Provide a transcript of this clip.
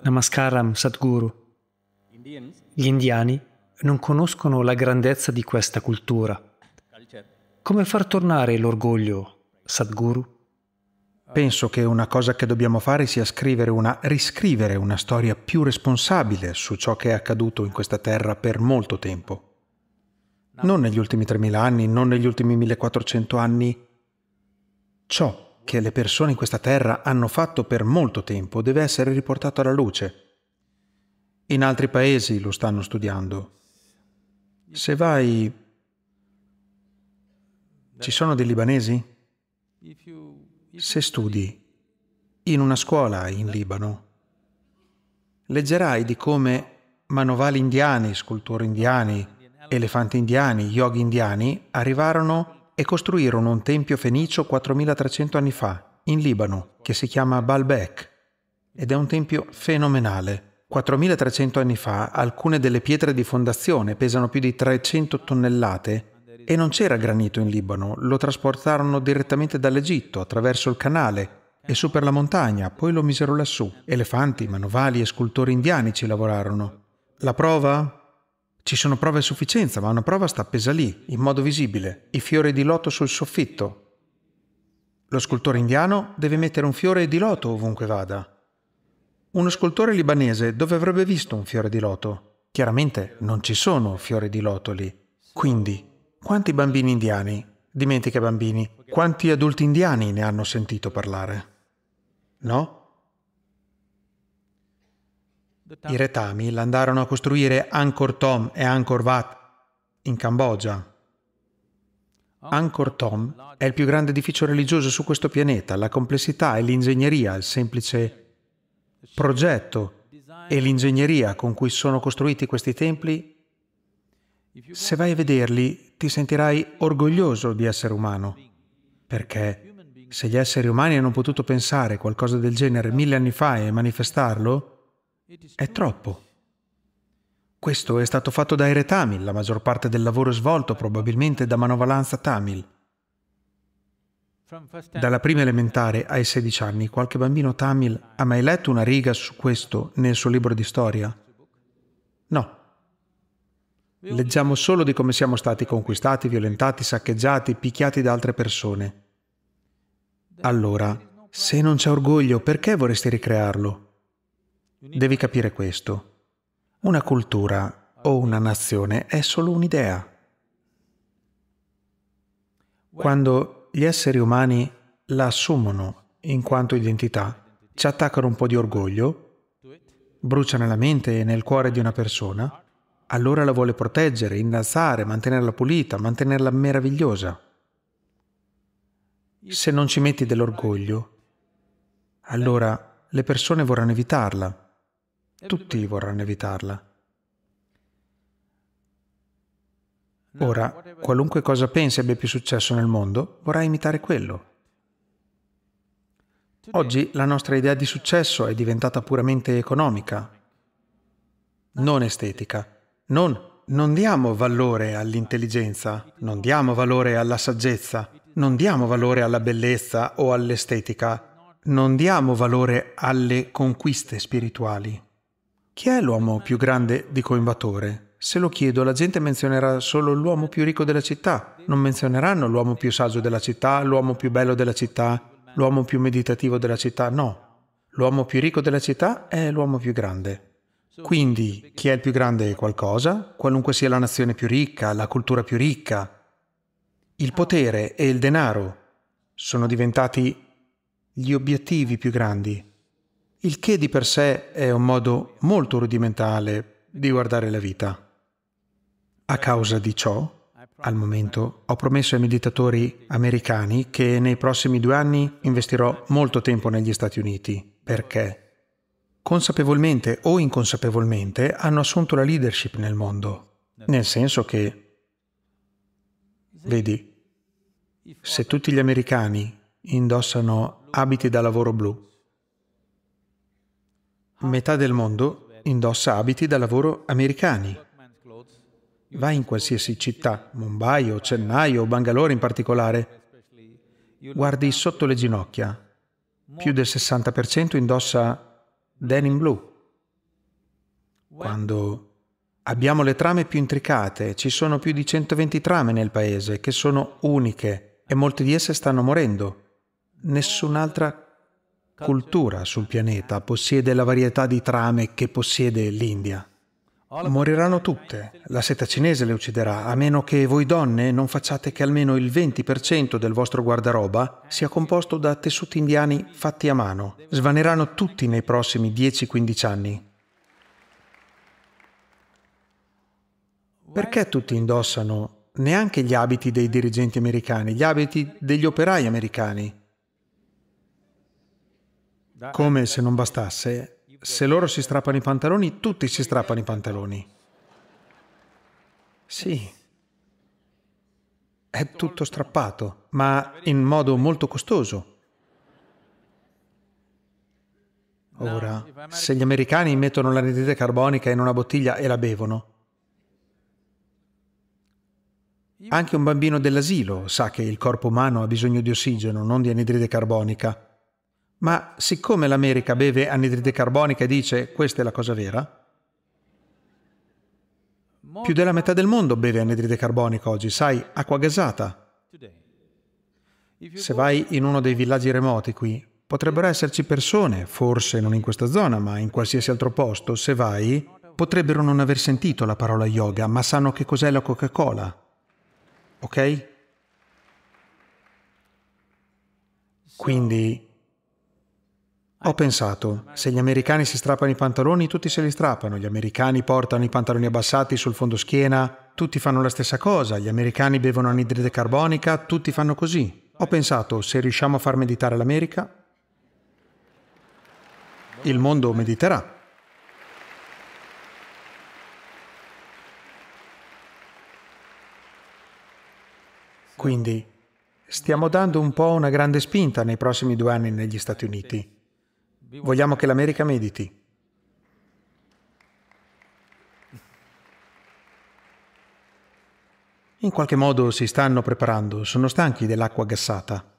Namaskaram Sadhguru. Gli indiani non conoscono la grandezza di questa cultura. Come far tornare l'orgoglio, Sadhguru? Penso che una cosa che dobbiamo fare sia scrivere una, riscrivere una storia più responsabile su ciò che è accaduto in questa terra per molto tempo. Non negli ultimi 3000 anni, non negli ultimi 1400 anni. Ciò che le persone in questa terra hanno fatto per molto tempo deve essere riportato alla luce. In altri paesi lo stanno studiando. Se vai... Ci sono dei libanesi? Se studi in una scuola in Libano, leggerai di come manovali indiani, scultori indiani, elefanti indiani, yogi indiani arrivarono a e costruirono un tempio fenicio 4300 anni fa, in Libano, che si chiama Baalbek. Ed è un tempio fenomenale. 4300 anni fa alcune delle pietre di fondazione pesano più di 300 tonnellate e non c'era granito in Libano, lo trasportarono direttamente dall'Egitto attraverso il canale e su per la montagna, poi lo misero lassù. Elefanti, manovali e scultori indiani ci lavorarono. La prova? Ci sono prove a sufficienza, ma una prova sta appesa lì, in modo visibile, i fiori di loto sul soffitto. Lo scultore indiano deve mettere un fiore di loto ovunque vada. Uno scultore libanese dove avrebbe visto un fiore di loto? Chiaramente non ci sono fiori di loto lì. Quindi, quanti bambini indiani, dimentica bambini, quanti adulti indiani ne hanno sentito parlare? No? I retami l'andarono a costruire Angkor Tom e Angkor Wat in Cambogia. Angkor Tom è il più grande edificio religioso su questo pianeta. La complessità e l'ingegneria, il semplice progetto e l'ingegneria con cui sono costruiti questi templi, se vai a vederli ti sentirai orgoglioso di essere umano, perché se gli esseri umani hanno potuto pensare qualcosa del genere mille anni fa e manifestarlo, è troppo. Questo è stato fatto dai re Tamil, la maggior parte del lavoro svolto probabilmente da manovalanza Tamil. Dalla prima elementare ai 16 anni, qualche bambino Tamil ha mai letto una riga su questo nel suo libro di storia? No. Leggiamo solo di come siamo stati conquistati, violentati, saccheggiati, picchiati da altre persone. Allora, se non c'è orgoglio, perché vorresti ricrearlo? Devi capire questo. Una cultura o una nazione è solo un'idea. Quando gli esseri umani la assumono in quanto identità, ci attaccano un po' di orgoglio, brucia nella mente e nel cuore di una persona, allora la vuole proteggere, innalzare, mantenerla pulita, mantenerla meravigliosa. Se non ci metti dell'orgoglio, allora le persone vorranno evitarla. Tutti vorranno evitarla. Ora, qualunque cosa pensi abbia più successo nel mondo, vorrà imitare quello. Oggi la nostra idea di successo è diventata puramente economica, non estetica. Non, non diamo valore all'intelligenza, non diamo valore alla saggezza, non diamo valore alla bellezza o all'estetica, non diamo valore alle conquiste spirituali. Chi è l'uomo più grande di Coimbatore? Se lo chiedo, la gente menzionerà solo l'uomo più ricco della città. Non menzioneranno l'uomo più saggio della città, l'uomo più bello della città, l'uomo più meditativo della città. No. L'uomo più ricco della città è l'uomo più grande. Quindi, chi è il più grande è qualcosa, qualunque sia la nazione più ricca, la cultura più ricca. Il potere e il denaro sono diventati gli obiettivi più grandi il che di per sé è un modo molto rudimentale di guardare la vita. A causa di ciò, al momento, ho promesso ai meditatori americani che nei prossimi due anni investirò molto tempo negli Stati Uniti, perché consapevolmente o inconsapevolmente hanno assunto la leadership nel mondo, nel senso che, vedi, se tutti gli americani indossano abiti da lavoro blu, Metà del mondo indossa abiti da lavoro americani. Vai in qualsiasi città, Mumbai o Chennai o Bangalore in particolare, guardi sotto le ginocchia, più del 60% indossa denim blu. Quando abbiamo le trame più intricate, ci sono più di 120 trame nel paese che sono uniche e molte di esse stanno morendo. Nessun'altra cultura sul pianeta possiede la varietà di trame che possiede l'India. Moriranno tutte, la seta cinese le ucciderà, a meno che voi donne non facciate che almeno il 20% del vostro guardaroba sia composto da tessuti indiani fatti a mano. Svaniranno tutti nei prossimi 10-15 anni. Perché tutti indossano neanche gli abiti dei dirigenti americani, gli abiti degli operai americani? Come se non bastasse, se loro si strappano i pantaloni, tutti si strappano i pantaloni. Sì. È tutto strappato, ma in modo molto costoso. Ora, se gli americani mettono l'anidride carbonica in una bottiglia e la bevono, anche un bambino dell'asilo sa che il corpo umano ha bisogno di ossigeno, non di anidride carbonica. Ma siccome l'America beve anidride carbonica e dice questa è la cosa vera, più della metà del mondo beve anidride carbonica oggi, sai, acqua gasata. Se vai in uno dei villaggi remoti qui, potrebbero esserci persone, forse non in questa zona, ma in qualsiasi altro posto, se vai, potrebbero non aver sentito la parola yoga, ma sanno che cos'è la Coca-Cola. Ok? Quindi ho pensato, se gli americani si strappano i pantaloni, tutti se li strappano, gli americani portano i pantaloni abbassati sul fondo schiena, tutti fanno la stessa cosa, gli americani bevono anidride carbonica, tutti fanno così. Ho pensato, se riusciamo a far meditare l'America, il mondo mediterà. Quindi stiamo dando un po' una grande spinta nei prossimi due anni negli Stati Uniti. Vogliamo che l'America mediti. In qualche modo si stanno preparando, sono stanchi dell'acqua gassata.